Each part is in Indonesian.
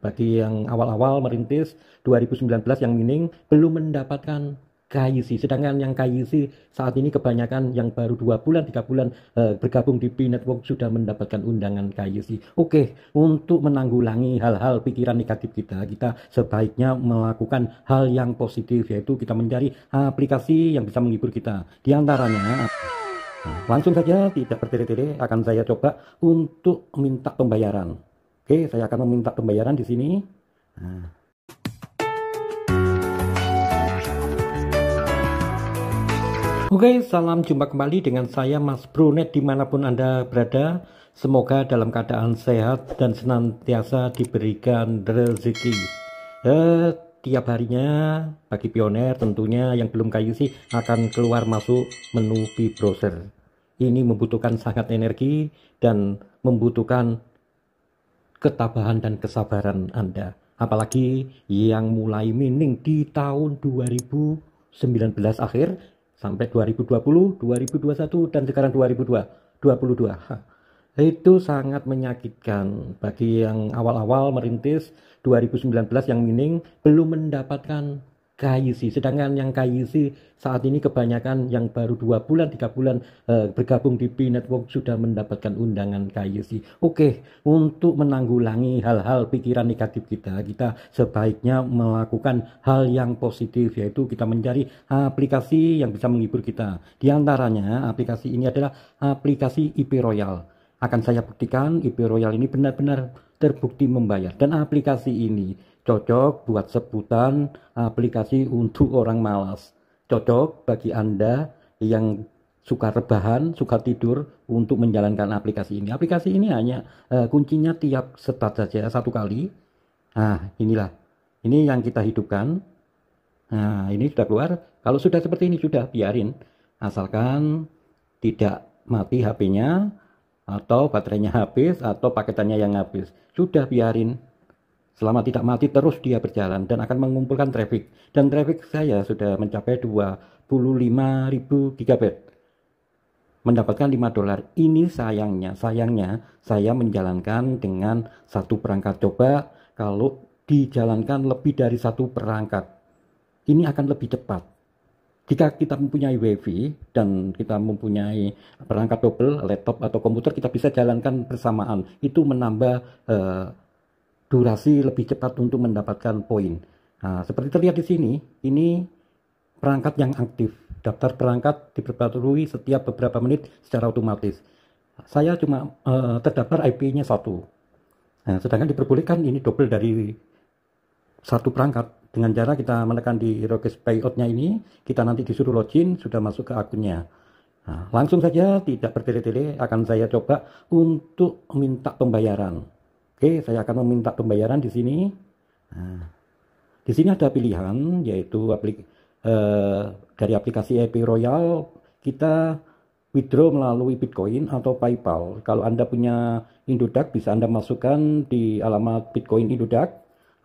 bagi yang awal-awal merintis 2019 yang mining belum mendapatkan KYC, Sedangkan yang KYC saat ini kebanyakan yang baru dua bulan, tiga bulan e, bergabung di P Network sudah mendapatkan undangan KYC. Oke, untuk menanggulangi hal-hal pikiran negatif kita, kita sebaiknya melakukan hal yang positif yaitu kita mencari aplikasi yang bisa menghibur kita. Di antaranya Langsung saja tidak bertele-tele akan saya coba untuk minta pembayaran Oke, saya akan meminta pembayaran di sini. Nah. Oke, salam jumpa kembali dengan saya Mas Brunet dimanapun Anda berada. Semoga dalam keadaan sehat dan senantiasa diberikan rezeki. Eh, tiap harinya bagi pioner tentunya yang belum kayu sih akan keluar masuk menu B browser. Ini membutuhkan sangat energi dan membutuhkan ketabahan dan kesabaran Anda. Apalagi yang mulai mining di tahun 2019 akhir sampai 2020, 2021 dan sekarang 2022. Itu sangat menyakitkan bagi yang awal-awal merintis 2019 yang mining belum mendapatkan KYC. Sedangkan yang KYC saat ini kebanyakan yang baru dua bulan, tiga bulan uh, bergabung di P Network sudah mendapatkan undangan KYC. Oke, untuk menanggulangi hal-hal pikiran negatif kita, kita sebaiknya melakukan hal yang positif yaitu kita mencari aplikasi yang bisa menghibur kita. Di antaranya aplikasi ini adalah aplikasi IP Royal. Akan saya buktikan IP Royal ini benar-benar terbukti membayar dan aplikasi ini cocok buat sebutan aplikasi untuk orang malas cocok bagi anda yang suka rebahan, suka tidur untuk menjalankan aplikasi ini. Aplikasi ini hanya uh, kuncinya tiap start saja satu kali. Nah, inilah. Ini yang kita hidupkan. Nah, ini sudah keluar. Kalau sudah seperti ini sudah biarin asalkan tidak mati HP-nya atau baterainya habis atau paketannya yang habis. Sudah biarin. Selama tidak mati terus dia berjalan dan akan mengumpulkan traffic. Dan traffic saya sudah mencapai 25.000 gigabit. Mendapatkan 5 dolar. Ini sayangnya, sayangnya saya menjalankan dengan satu perangkat coba kalau dijalankan lebih dari satu perangkat. Ini akan lebih cepat jika kita mempunyai wifi dan kita mempunyai perangkat double laptop atau komputer kita bisa jalankan bersamaan itu menambah uh, durasi lebih cepat untuk mendapatkan poin nah, seperti terlihat di sini ini perangkat yang aktif daftar perangkat diperbarui setiap beberapa menit secara otomatis saya cuma uh, terdaftar IP-nya satu nah, sedangkan diperbolehkan ini double dari satu perangkat dengan cara kita menekan di request payoutnya ini kita nanti disuruh login sudah masuk ke akunnya nah, langsung saja tidak bertele-tele akan saya coba untuk minta pembayaran oke saya akan meminta pembayaran di sini nah, di sini ada pilihan yaitu aplik eh, dari aplikasi EP Royal kita withdraw melalui Bitcoin atau PayPal. Kalau Anda punya Indodax bisa Anda masukkan di alamat Bitcoin Indodax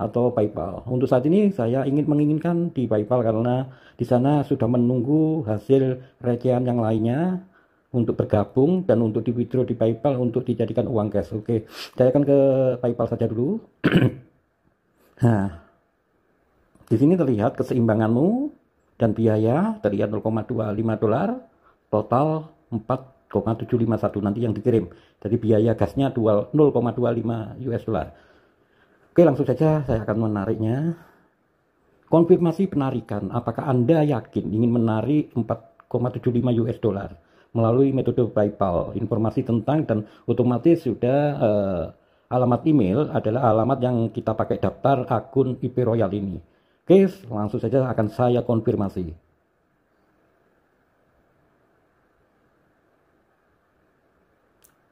atau PayPal. Untuk saat ini saya ingin menginginkan di PayPal karena di sana sudah menunggu hasil recehan yang lainnya untuk bergabung dan untuk di withdraw di PayPal untuk dijadikan uang cash. Oke, saya akan ke PayPal saja dulu. nah, di sini terlihat keseimbanganmu dan biaya terlihat 0,25 dolar total 4,751 nanti yang dikirim. Jadi biaya gasnya 0,25 US dollar. Oke, langsung saja saya akan menariknya. Konfirmasi penarikan, apakah Anda yakin ingin menarik 4,75 US dollar melalui metode PayPal? Informasi tentang dan otomatis sudah eh, alamat email adalah alamat yang kita pakai daftar akun IP Royal ini. Oke, langsung saja akan saya konfirmasi.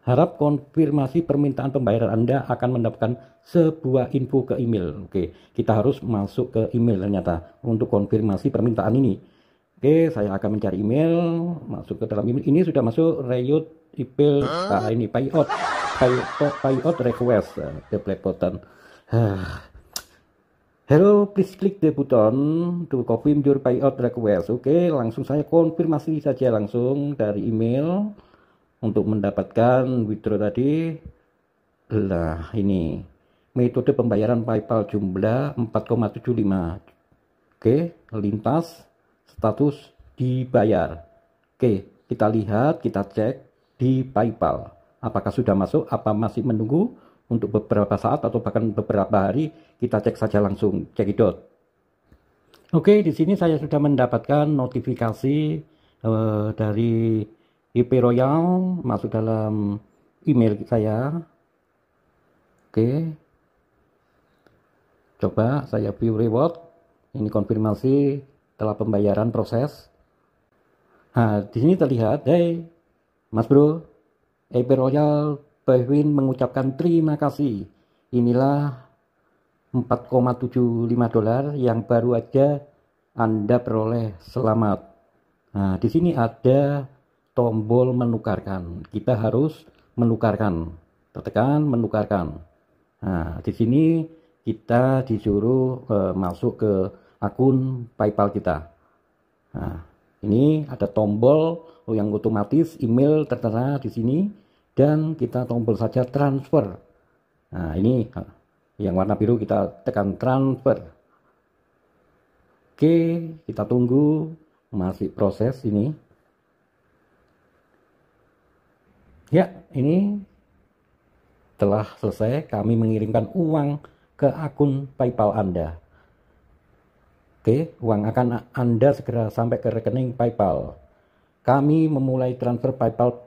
Harap konfirmasi permintaan pembayaran Anda akan mendapatkan sebuah info ke email. Oke, kita harus masuk ke email ternyata untuk konfirmasi permintaan ini. Oke, saya akan mencari email, masuk ke dalam email. Ini sudah masuk reyut email ah, ini payout, payout, payout request eh, the black button. Ah. Hello, please click the button to confirm your payout request. Oke, langsung saya konfirmasi saja langsung dari email untuk mendapatkan withdraw tadi lah ini metode pembayaran PayPal jumlah 4,75 oke lintas status dibayar oke kita lihat kita cek di PayPal apakah sudah masuk apa masih menunggu untuk beberapa saat atau bahkan beberapa hari kita cek saja langsung cekidot oke di sini saya sudah mendapatkan notifikasi uh, dari IP Royal masuk dalam email saya. Oke. Coba saya view reward. Ini konfirmasi telah pembayaran proses. Nah, di sini terlihat, hey, Mas Bro, IP Royal Behwin mengucapkan terima kasih. Inilah 4,75 dolar yang baru aja Anda peroleh selamat. Nah, di sini ada tombol menukarkan. Kita harus menukarkan, tertekan menukarkan. Nah, di sini kita disuruh e, masuk ke akun PayPal kita. Nah, ini ada tombol yang otomatis email tertera di sini dan kita tombol saja transfer. Nah, ini eh, yang warna biru kita tekan transfer. Oke, kita tunggu masih proses ini. Ya, ini telah selesai. Kami mengirimkan uang ke akun PayPal Anda. Oke, uang akan Anda segera sampai ke rekening PayPal. Kami memulai transfer PayPal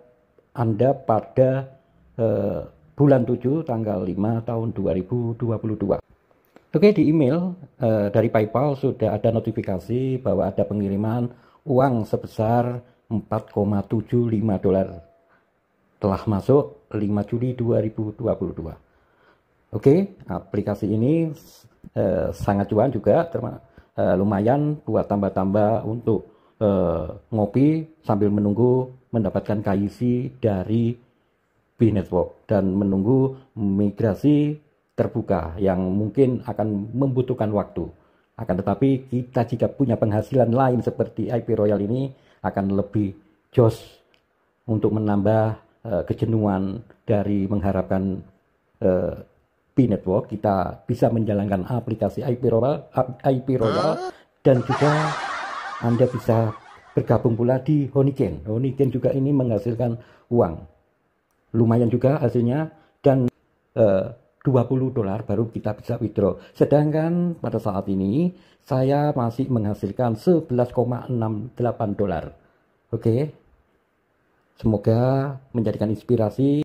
Anda pada eh, bulan 7 tanggal 5 tahun 2022. Oke, di email eh, dari PayPal sudah ada notifikasi bahwa ada pengiriman uang sebesar 4,75 dolar telah masuk 5 Juli 2022. Oke, aplikasi ini eh, sangat cuan juga, eh, lumayan buat tambah-tambah untuk eh, ngopi sambil menunggu mendapatkan KIC dari B Network dan menunggu migrasi terbuka yang mungkin akan membutuhkan waktu. Akan tetapi kita jika punya penghasilan lain seperti IP Royal ini akan lebih jos untuk menambah Eh, kejenuhan dari mengharapkan eh, P-Network, kita bisa menjalankan aplikasi IP Royal, IP Royal dan juga Anda bisa bergabung pula di Honeycan. Honeycan juga ini menghasilkan uang. Lumayan juga hasilnya dan eh, uh, 20 dolar baru kita bisa withdraw. Sedangkan pada saat ini saya masih menghasilkan 11,68 dolar. Oke. Okay? Semoga menjadikan inspirasi